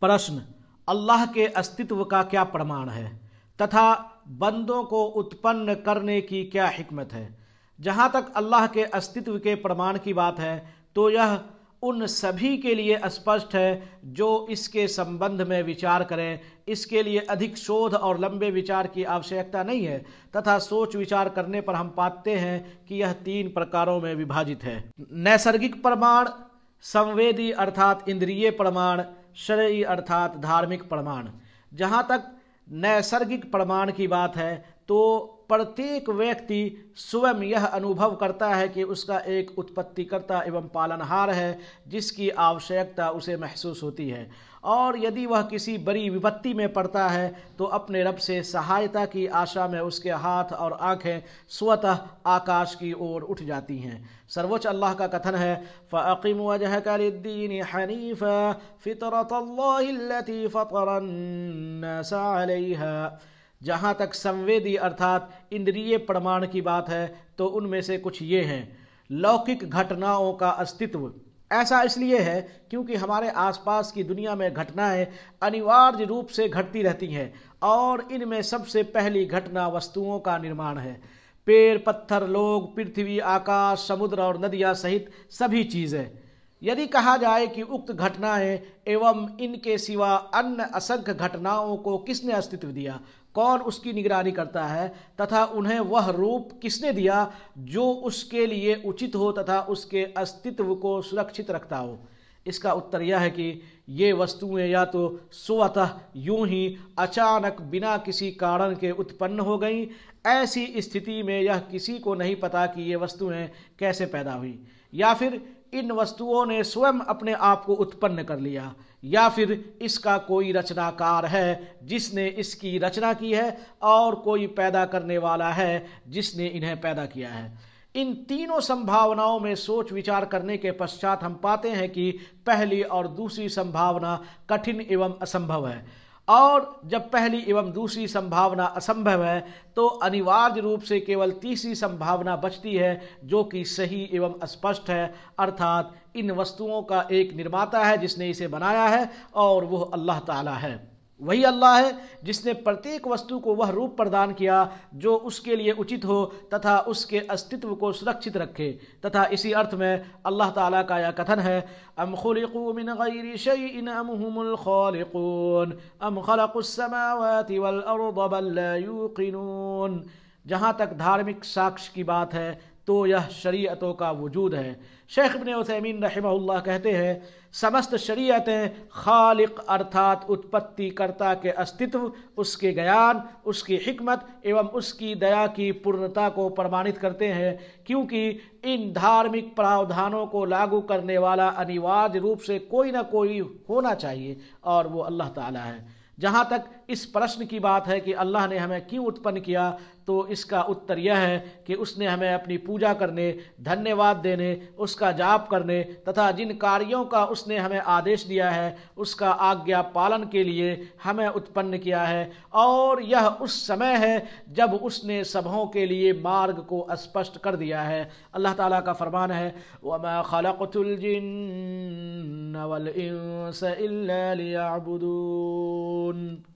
प्रश्न अल्लाह के अस्तित्व का क्या प्रमाण है तथा बंदों को उत्पन्न करने की क्या हिकमत है जहाँ तक अल्लाह के अस्तित्व के प्रमाण की बात है तो यह उन सभी के लिए स्पष्ट है जो इसके संबंध में विचार करें इसके लिए अधिक शोध और लंबे विचार की आवश्यकता नहीं है तथा सोच विचार करने पर हम पाते हैं कि यह तीन प्रकारों में विभाजित है नैसर्गिक प्रमाण संवेदी अर्थात इंद्रिय प्रमाण शरीय अर्थात धार्मिक प्रमाण जहाँ तक नैसर्गिक प्रमाण की बात है तो प्रत्येक व्यक्ति स्वयं यह अनुभव करता है कि उसका एक उत्पत्तिकर्ता एवं पालनहार है जिसकी आवश्यकता उसे महसूस होती है और यदि वह किसी बड़ी विपत्ति में पड़ता है तो अपने रब से सहायता की आशा में उसके हाथ और आंखें स्वतः आकाश की ओर उठ जाती हैं सर्वोच्च अल्लाह का कथन है फ़ाकिम वजह करद्दीन हनीफ फितरत जहाँ तक संवेदी अर्थात इंद्रिय प्रमाण की बात है तो उनमें से कुछ ये हैं लौकिक घटनाओं का अस्तित्व ऐसा इसलिए है क्योंकि हमारे आसपास की दुनिया में घटनाएं अनिवार्य रूप से घटती रहती हैं और इनमें सबसे पहली घटना वस्तुओं का निर्माण है पेड़ पत्थर लोग पृथ्वी आकाश समुद्र और नदियाँ सहित सभी चीज़ें यदि कहा जाए कि उक्त घटनाएं एवं इनके सिवा अन्य असंख्य घटनाओं को किसने अस्तित्व दिया कौन उसकी निगरानी करता है तथा उन्हें वह रूप किसने दिया जो उसके लिए उचित हो तथा उसके अस्तित्व को सुरक्षित रखता हो इसका उत्तर यह है कि ये वस्तुएं या तो स्वतः यूं ही अचानक बिना किसी कारण के उत्पन्न हो गईं ऐसी स्थिति में यह किसी को नहीं पता कि ये वस्तुएं कैसे पैदा हुई या फिर इन वस्तुओं ने स्वयं अपने आप को उत्पन्न कर लिया या फिर इसका कोई रचनाकार है जिसने इसकी रचना की है और कोई पैदा करने वाला है जिसने इन्हें पैदा किया है इन तीनों संभावनाओं में सोच विचार करने के पश्चात हम पाते हैं कि पहली और दूसरी संभावना कठिन एवं असंभव है और जब पहली एवं दूसरी संभावना असंभव है तो अनिवार्य रूप से केवल तीसरी संभावना बचती है जो कि सही एवं स्पष्ट है अर्थात इन वस्तुओं का एक निर्माता है जिसने इसे बनाया है और वह अल्लाह ताला है वही अल्लाह है जिसने प्रत्येक वस्तु को वह रूप प्रदान किया जो उसके लिए उचित हो तथा उसके अस्तित्व को सुरक्षित रखे तथा इसी अर्थ में अल्लाह ताला का यह कथन है अम खुलिन गैरी अम वल अर्द जहाँ तक धार्मिक साक्ष्य की बात है तो यह शरीयतों का वजूद है शेख इबन उसमीन रहमा कहते हैं समस्त शरीयतें खालिक अर्थात उत्पत्ति कर्ता के अस्तित्व उसके ज्ञान उसकी हमत एवं उसकी दया की पूर्णता को प्रमाणित करते हैं क्योंकि इन धार्मिक प्रावधानों को लागू करने वाला अनिवार्य रूप से कोई ना कोई होना चाहिए और वो अल्लाह ताला है जहाँ तक इस प्रश्न की बात है कि अल्लाह ने हमें क्यों उत्पन्न किया तो इसका उत्तर यह है कि उसने हमें अपनी पूजा करने धन्यवाद देने उसका जाप करने तथा जिन कार्यों का उसने हमें आदेश दिया है उसका आज्ञा पालन के लिए हमें उत्पन्न किया है और यह उस समय है जब उसने सबों के लिए मार्ग को स्पष्ट कर दिया है अल्लाह ताला का फरमान है वमा खलकुल والإنس إلا ليعبدون